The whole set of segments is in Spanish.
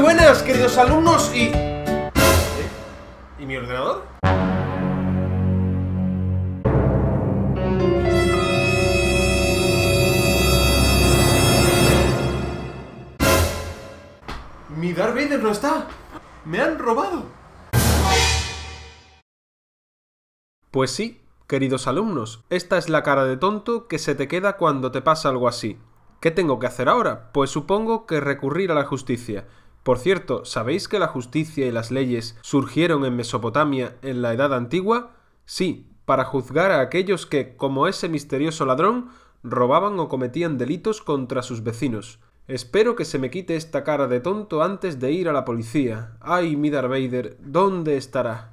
muy buenas, queridos alumnos y... ¿Eh? ¿Y mi ordenador? Mi Darwin no está. Me han robado. Pues sí, queridos alumnos, esta es la cara de tonto que se te queda cuando te pasa algo así. ¿Qué tengo que hacer ahora? Pues supongo que recurrir a la justicia. Por cierto, ¿sabéis que la justicia y las leyes surgieron en Mesopotamia en la Edad Antigua? Sí, para juzgar a aquellos que, como ese misterioso ladrón, robaban o cometían delitos contra sus vecinos. Espero que se me quite esta cara de tonto antes de ir a la policía. Ay, mi Darth Vader, ¿dónde estará?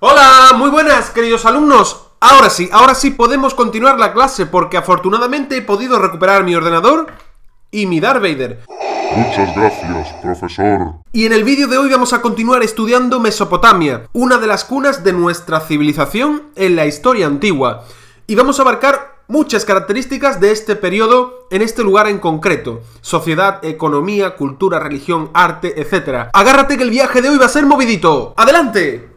Hola, muy buenas, queridos alumnos. Ahora sí, ahora sí podemos continuar la clase porque afortunadamente he podido recuperar mi ordenador y mi Darth Vader. Muchas gracias, profesor. Y en el vídeo de hoy vamos a continuar estudiando Mesopotamia, una de las cunas de nuestra civilización en la historia antigua. Y vamos a abarcar muchas características de este periodo en este lugar en concreto. Sociedad, economía, cultura, religión, arte, etc. Agárrate que el viaje de hoy va a ser movidito. ¡Adelante!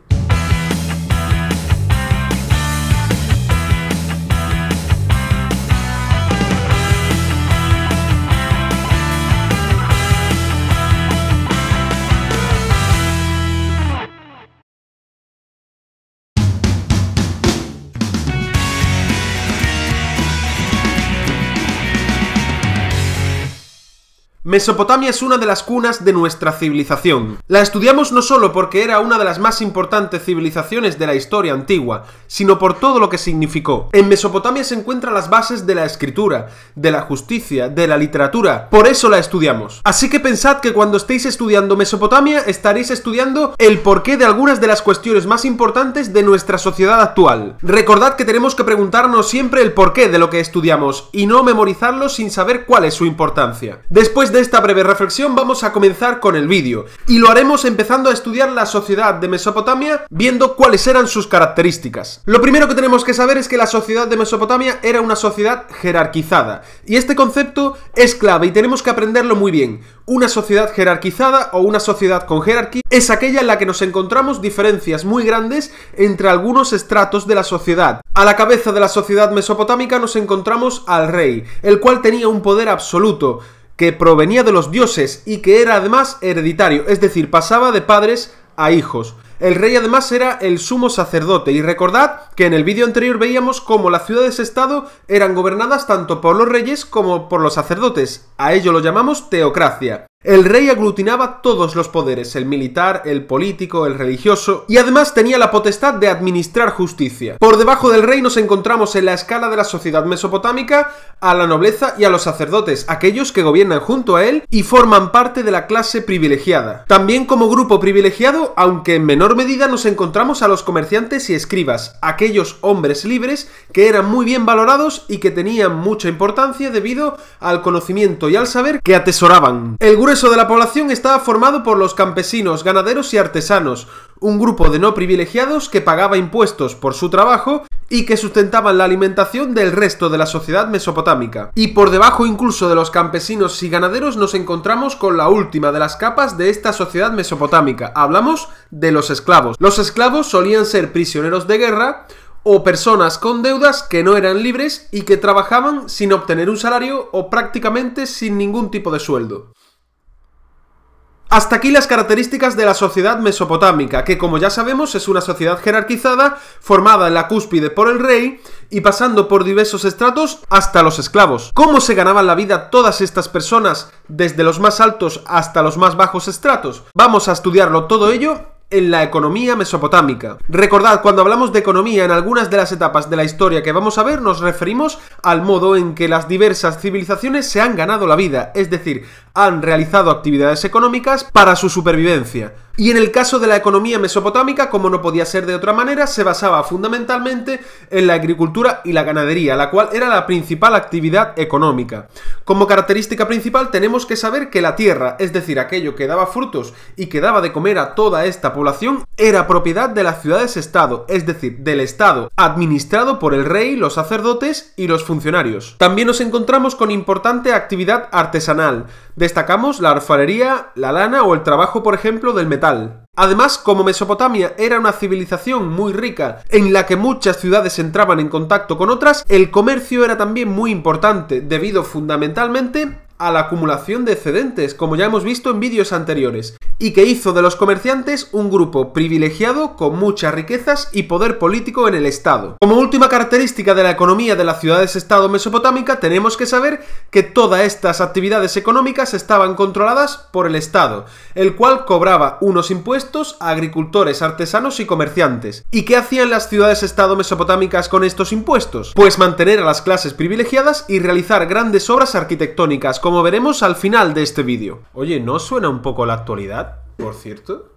Mesopotamia es una de las cunas de nuestra civilización. La estudiamos no solo porque era una de las más importantes civilizaciones de la historia antigua, sino por todo lo que significó. En Mesopotamia se encuentran las bases de la escritura, de la justicia, de la literatura, por eso la estudiamos. Así que pensad que cuando estéis estudiando Mesopotamia estaréis estudiando el porqué de algunas de las cuestiones más importantes de nuestra sociedad actual. Recordad que tenemos que preguntarnos siempre el porqué de lo que estudiamos y no memorizarlo sin saber cuál es su importancia. Después de esta breve reflexión vamos a comenzar con el vídeo, y lo haremos empezando a estudiar la sociedad de Mesopotamia, viendo cuáles eran sus características. Lo primero que tenemos que saber es que la sociedad de Mesopotamia era una sociedad jerarquizada, y este concepto es clave y tenemos que aprenderlo muy bien. Una sociedad jerarquizada o una sociedad con jerarquía es aquella en la que nos encontramos diferencias muy grandes entre algunos estratos de la sociedad. A la cabeza de la sociedad mesopotámica nos encontramos al rey, el cual tenía un poder absoluto, que provenía de los dioses y que era además hereditario, es decir, pasaba de padres a hijos. El rey además era el sumo sacerdote y recordad que en el vídeo anterior veíamos cómo las ciudades-estado eran gobernadas tanto por los reyes como por los sacerdotes, a ello lo llamamos teocracia. El rey aglutinaba todos los poderes, el militar, el político, el religioso, y además tenía la potestad de administrar justicia. Por debajo del rey nos encontramos en la escala de la sociedad mesopotámica a la nobleza y a los sacerdotes, aquellos que gobiernan junto a él y forman parte de la clase privilegiada. También como grupo privilegiado, aunque en menor medida, nos encontramos a los comerciantes y escribas, aquellos hombres libres que eran muy bien valorados y que tenían mucha importancia debido al conocimiento y al saber que atesoraban. El grueso de la población estaba formado por los campesinos, ganaderos y artesanos, un grupo de no privilegiados que pagaba impuestos por su trabajo y que sustentaban la alimentación del resto de la sociedad mesopotámica. Y por debajo incluso de los campesinos y ganaderos nos encontramos con la última de las capas de esta sociedad mesopotámica. Hablamos de los esclavos. Los esclavos solían ser prisioneros de guerra, o personas con deudas que no eran libres y que trabajaban sin obtener un salario o prácticamente sin ningún tipo de sueldo. Hasta aquí las características de la sociedad mesopotámica, que como ya sabemos es una sociedad jerarquizada formada en la cúspide por el rey y pasando por diversos estratos hasta los esclavos. ¿Cómo se ganaban la vida todas estas personas desde los más altos hasta los más bajos estratos? Vamos a estudiarlo todo ello en la economía mesopotámica. Recordad, cuando hablamos de economía, en algunas de las etapas de la historia que vamos a ver nos referimos al modo en que las diversas civilizaciones se han ganado la vida, es decir, han realizado actividades económicas para su supervivencia. Y en el caso de la economía mesopotámica, como no podía ser de otra manera, se basaba fundamentalmente en la agricultura y la ganadería, la cual era la principal actividad económica. Como característica principal tenemos que saber que la tierra, es decir, aquello que daba frutos y que daba de comer a toda esta población, era propiedad de las ciudades-estado, es decir, del Estado, administrado por el rey, los sacerdotes y los funcionarios. También nos encontramos con importante actividad artesanal, Destacamos la alfarería, la lana o el trabajo, por ejemplo, del metal. Además, como Mesopotamia era una civilización muy rica en la que muchas ciudades entraban en contacto con otras, el comercio era también muy importante, debido fundamentalmente a la acumulación de excedentes, como ya hemos visto en vídeos anteriores y que hizo de los comerciantes un grupo privilegiado con muchas riquezas y poder político en el Estado. Como última característica de la economía de las ciudades-estado mesopotámica, tenemos que saber que todas estas actividades económicas estaban controladas por el Estado, el cual cobraba unos impuestos a agricultores, artesanos y comerciantes. ¿Y qué hacían las ciudades-estado mesopotámicas con estos impuestos? Pues mantener a las clases privilegiadas y realizar grandes obras arquitectónicas, como veremos al final de este vídeo. Oye, ¿no suena un poco la actualidad? por cierto.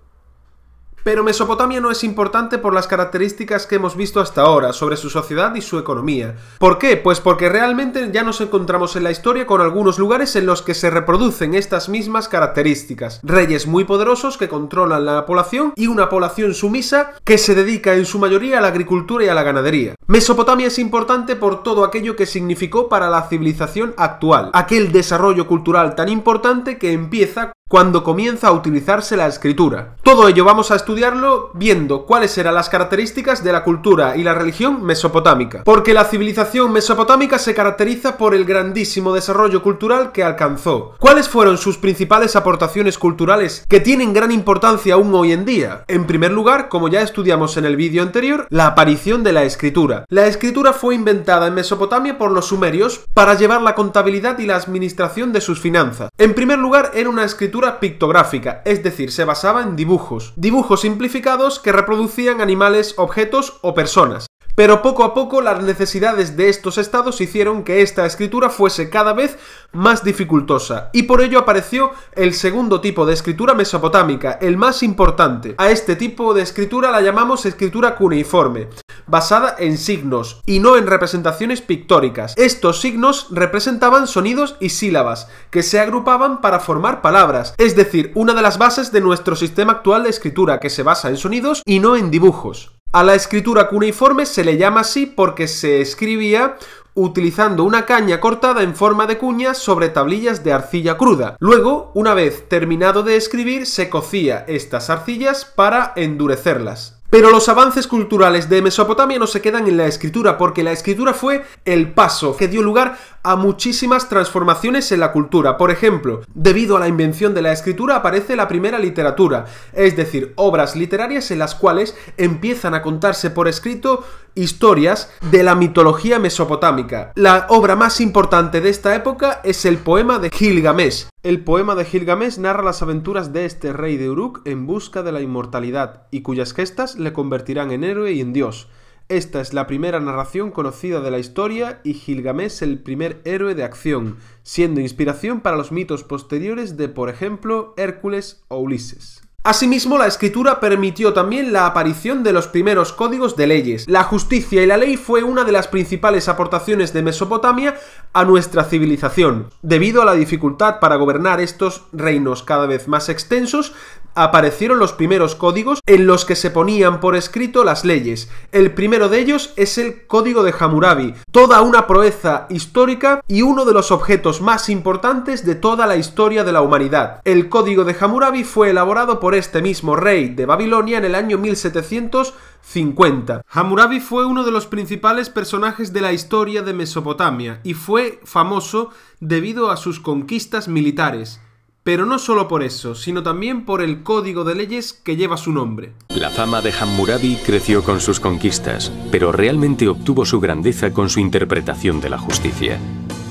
Pero Mesopotamia no es importante por las características que hemos visto hasta ahora sobre su sociedad y su economía. ¿Por qué? Pues porque realmente ya nos encontramos en la historia con algunos lugares en los que se reproducen estas mismas características. Reyes muy poderosos que controlan la población y una población sumisa que se dedica en su mayoría a la agricultura y a la ganadería. Mesopotamia es importante por todo aquello que significó para la civilización actual, aquel desarrollo cultural tan importante que empieza cuando comienza a utilizarse la escritura. Todo ello vamos a estudiarlo viendo cuáles eran las características de la cultura y la religión mesopotámica, porque la civilización mesopotámica se caracteriza por el grandísimo desarrollo cultural que alcanzó. ¿Cuáles fueron sus principales aportaciones culturales que tienen gran importancia aún hoy en día? En primer lugar, como ya estudiamos en el vídeo anterior, la aparición de la escritura. La escritura fue inventada en Mesopotamia por los sumerios para llevar la contabilidad y la administración de sus finanzas. En primer lugar, era una escritura pictográfica, es decir, se basaba en dibujos. Dibujos simplificados que reproducían animales, objetos o personas. Pero poco a poco las necesidades de estos estados hicieron que esta escritura fuese cada vez más dificultosa, y por ello apareció el segundo tipo de escritura mesopotámica, el más importante. A este tipo de escritura la llamamos escritura cuneiforme, basada en signos y no en representaciones pictóricas. Estos signos representaban sonidos y sílabas que se agrupaban para formar palabras, es decir, una de las bases de nuestro sistema actual de escritura que se basa en sonidos y no en dibujos. A la escritura cuneiforme se le llama así porque se escribía utilizando una caña cortada en forma de cuña sobre tablillas de arcilla cruda. Luego, una vez terminado de escribir, se cocía estas arcillas para endurecerlas. Pero los avances culturales de Mesopotamia no se quedan en la escritura, porque la escritura fue el paso que dio lugar a muchísimas transformaciones en la cultura. Por ejemplo, debido a la invención de la escritura aparece la primera literatura, es decir, obras literarias en las cuales empiezan a contarse por escrito historias de la mitología mesopotámica. La obra más importante de esta época es el poema de Gilgamesh, el poema de Gilgamesh narra las aventuras de este rey de Uruk en busca de la inmortalidad, y cuyas gestas le convertirán en héroe y en dios. Esta es la primera narración conocida de la historia y Gilgamesh el primer héroe de acción, siendo inspiración para los mitos posteriores de, por ejemplo, Hércules o Ulises. Asimismo, la escritura permitió también la aparición de los primeros códigos de leyes. La justicia y la ley fue una de las principales aportaciones de Mesopotamia a nuestra civilización. Debido a la dificultad para gobernar estos reinos cada vez más extensos, aparecieron los primeros códigos en los que se ponían por escrito las leyes. El primero de ellos es el Código de Hammurabi, toda una proeza histórica y uno de los objetos más importantes de toda la historia de la humanidad. El Código de Hammurabi fue elaborado por este mismo rey de Babilonia en el año 1750. Hammurabi fue uno de los principales personajes de la historia de Mesopotamia y fue famoso debido a sus conquistas militares. Pero no solo por eso, sino también por el código de leyes que lleva su nombre. La fama de Hammurabi creció con sus conquistas, pero realmente obtuvo su grandeza con su interpretación de la justicia.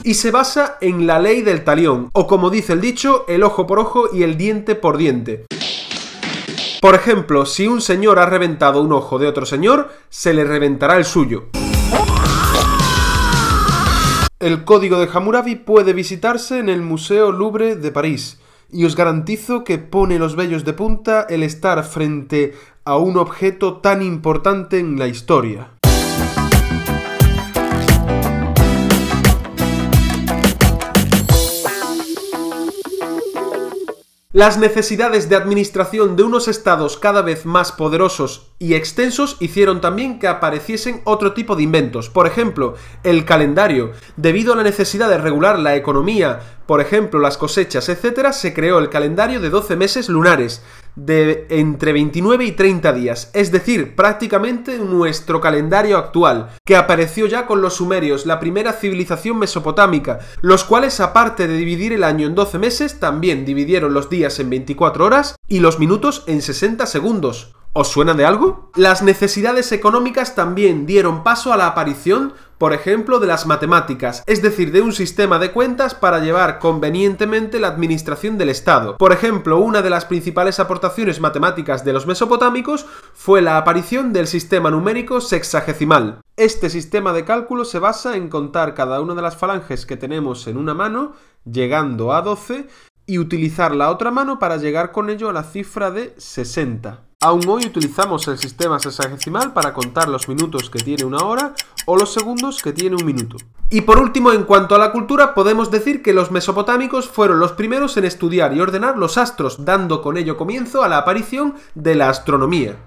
Y se basa en la ley del talión, o como dice el dicho, el ojo por ojo y el diente por diente. Por ejemplo, si un señor ha reventado un ojo de otro señor, se le reventará el suyo. El código de Hammurabi puede visitarse en el Museo Louvre de París, y os garantizo que pone los vellos de punta el estar frente a un objeto tan importante en la historia. Las necesidades de administración de unos estados cada vez más poderosos y extensos hicieron también que apareciesen otro tipo de inventos, por ejemplo, el calendario. Debido a la necesidad de regular la economía, por ejemplo, las cosechas, etc., se creó el calendario de 12 meses lunares de entre 29 y 30 días, es decir, prácticamente nuestro calendario actual, que apareció ya con los sumerios, la primera civilización mesopotámica, los cuales aparte de dividir el año en 12 meses, también dividieron los días en 24 horas y los minutos en 60 segundos. ¿Os suena de algo? Las necesidades económicas también dieron paso a la aparición por ejemplo, de las matemáticas, es decir, de un sistema de cuentas para llevar convenientemente la administración del Estado. Por ejemplo, una de las principales aportaciones matemáticas de los mesopotámicos fue la aparición del sistema numérico sexagesimal. Este sistema de cálculo se basa en contar cada una de las falanges que tenemos en una mano, llegando a 12, y utilizar la otra mano para llegar con ello a la cifra de 60. Aún hoy utilizamos el sistema sexagesimal para contar los minutos que tiene una hora o los segundos que tiene un minuto. Y por último, en cuanto a la cultura, podemos decir que los mesopotámicos fueron los primeros en estudiar y ordenar los astros, dando con ello comienzo a la aparición de la astronomía.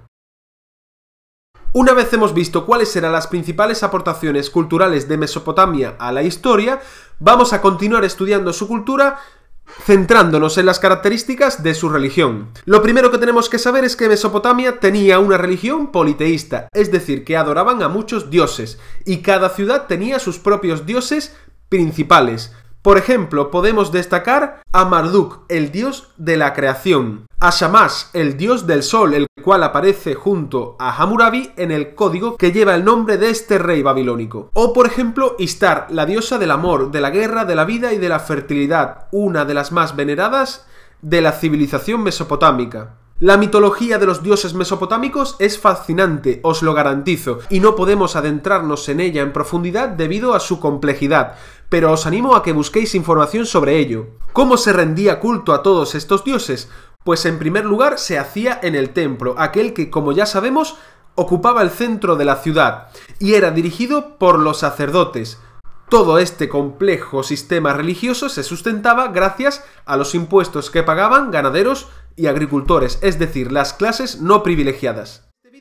Una vez hemos visto cuáles eran las principales aportaciones culturales de Mesopotamia a la historia, vamos a continuar estudiando su cultura centrándonos en las características de su religión. Lo primero que tenemos que saber es que Mesopotamia tenía una religión politeísta, es decir, que adoraban a muchos dioses, y cada ciudad tenía sus propios dioses principales. Por ejemplo, podemos destacar a Marduk, el dios de la creación, a Shamash, el dios del sol, el cual aparece junto a Hammurabi en el código que lleva el nombre de este rey babilónico. O por ejemplo, Istar, la diosa del amor, de la guerra, de la vida y de la fertilidad, una de las más veneradas de la civilización mesopotámica. La mitología de los dioses mesopotámicos es fascinante, os lo garantizo, y no podemos adentrarnos en ella en profundidad debido a su complejidad, pero os animo a que busquéis información sobre ello. ¿Cómo se rendía culto a todos estos dioses? Pues en primer lugar se hacía en el templo, aquel que, como ya sabemos, ocupaba el centro de la ciudad, y era dirigido por los sacerdotes, todo este complejo sistema religioso se sustentaba gracias a los impuestos que pagaban ganaderos, y agricultores, es decir, las clases no privilegiadas. Este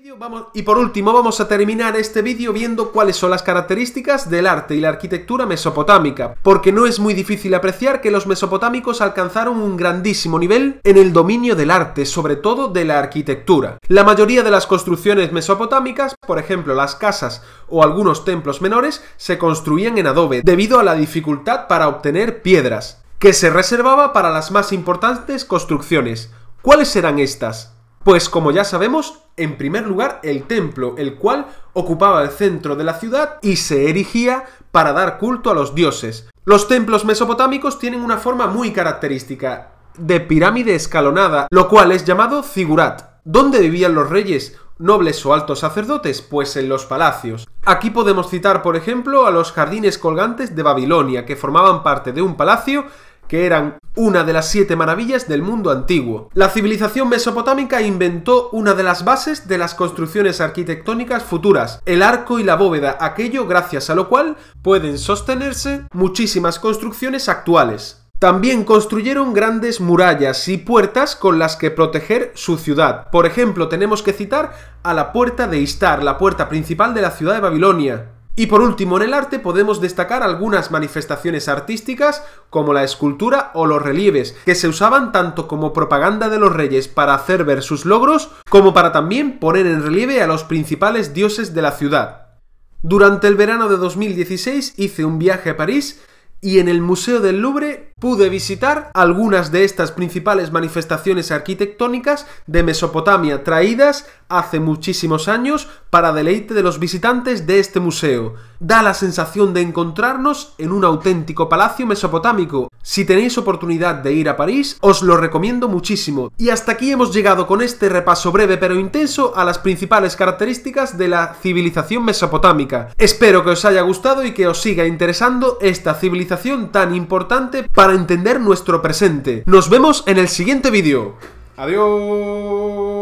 y por último vamos a terminar este vídeo viendo cuáles son las características del arte y la arquitectura mesopotámica, porque no es muy difícil apreciar que los mesopotámicos alcanzaron un grandísimo nivel en el dominio del arte, sobre todo de la arquitectura. La mayoría de las construcciones mesopotámicas, por ejemplo las casas o algunos templos menores, se construían en adobe, debido a la dificultad para obtener piedras, que se reservaba para las más importantes construcciones. ¿Cuáles eran estas? Pues como ya sabemos, en primer lugar el templo, el cual ocupaba el centro de la ciudad y se erigía para dar culto a los dioses. Los templos mesopotámicos tienen una forma muy característica, de pirámide escalonada, lo cual es llamado zigurat. ¿Dónde vivían los reyes, nobles o altos sacerdotes? Pues en los palacios. Aquí podemos citar, por ejemplo, a los jardines colgantes de Babilonia, que formaban parte de un palacio que eran una de las siete maravillas del mundo antiguo. La civilización mesopotámica inventó una de las bases de las construcciones arquitectónicas futuras, el arco y la bóveda, aquello gracias a lo cual pueden sostenerse muchísimas construcciones actuales. También construyeron grandes murallas y puertas con las que proteger su ciudad. Por ejemplo, tenemos que citar a la puerta de Istar, la puerta principal de la ciudad de Babilonia, y por último, en el arte podemos destacar algunas manifestaciones artísticas como la escultura o los relieves, que se usaban tanto como propaganda de los reyes para hacer ver sus logros, como para también poner en relieve a los principales dioses de la ciudad. Durante el verano de 2016 hice un viaje a París y en el Museo del Louvre pude visitar algunas de estas principales manifestaciones arquitectónicas de Mesopotamia traídas hace muchísimos años para deleite de los visitantes de este museo. Da la sensación de encontrarnos en un auténtico palacio mesopotámico. Si tenéis oportunidad de ir a París, os lo recomiendo muchísimo. Y hasta aquí hemos llegado con este repaso breve pero intenso a las principales características de la civilización mesopotámica. Espero que os haya gustado y que os siga interesando esta civilización tan importante para entender nuestro presente. Nos vemos en el siguiente vídeo. Adiós.